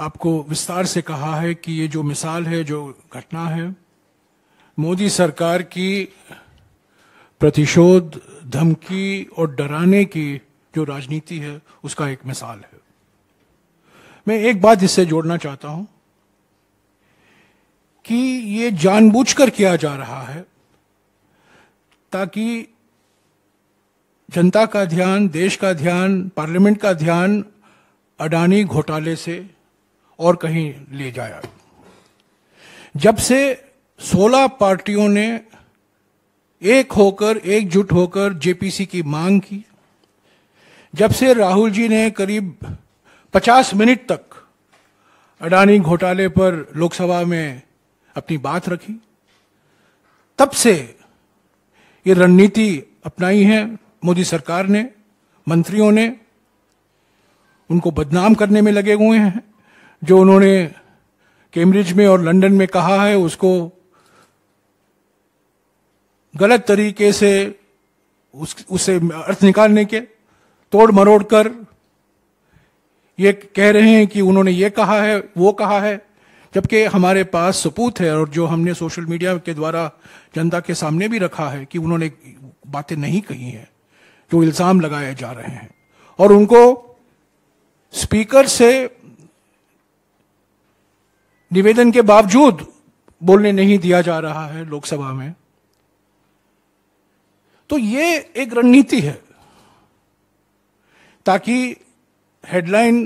आपको विस्तार से कहा है कि ये जो मिसाल है जो घटना है मोदी सरकार की प्रतिशोध धमकी और डराने की जो राजनीति है उसका एक मिसाल है मैं एक बात इससे जोड़ना चाहता हूं कि ये जानबूझकर किया जा रहा है ताकि जनता का ध्यान देश का ध्यान पार्लियामेंट का ध्यान अडानी घोटाले से और कहीं ले जाया जब से 16 पार्टियों ने एक होकर एकजुट होकर जेपीसी की मांग की जब से राहुल जी ने करीब 50 मिनट तक अडानी घोटाले पर लोकसभा में अपनी बात रखी तब से ये रणनीति अपनाई है मोदी सरकार ने मंत्रियों ने उनको बदनाम करने में लगे हुए हैं जो उन्होंने कैम्ब्रिज में और लंदन में कहा है उसको गलत तरीके से उस उसे अर्थ निकालने के तोड़ मरोड़ कर ये कह रहे हैं कि उन्होंने ये कहा है वो कहा है जबकि हमारे पास सबूत है और जो हमने सोशल मीडिया के द्वारा जनता के सामने भी रखा है कि उन्होंने बातें नहीं कही हैं जो इल्ज़ाम लगाए जा रहे हैं और उनको स्पीकर से निवेदन के बावजूद बोलने नहीं दिया जा रहा है लोकसभा में तो ये एक रणनीति है ताकि हेडलाइन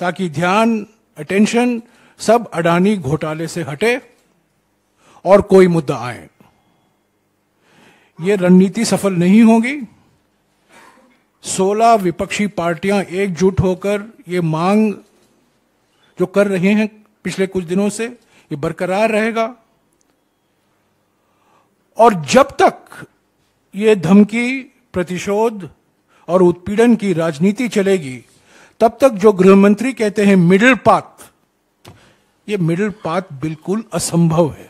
ताकि ध्यान अटेंशन सब अडानी घोटाले से हटे और कोई मुद्दा आए ये रणनीति सफल नहीं होगी 16 विपक्षी पार्टियां एकजुट होकर ये मांग जो कर रहे हैं पिछले कुछ दिनों से ये बरकरार रहेगा और जब तक ये धमकी प्रतिशोध और उत्पीड़न की राजनीति चलेगी तब तक जो गृहमंत्री कहते हैं मिडिल पाथ ये मिडिल पाथ बिल्कुल असंभव है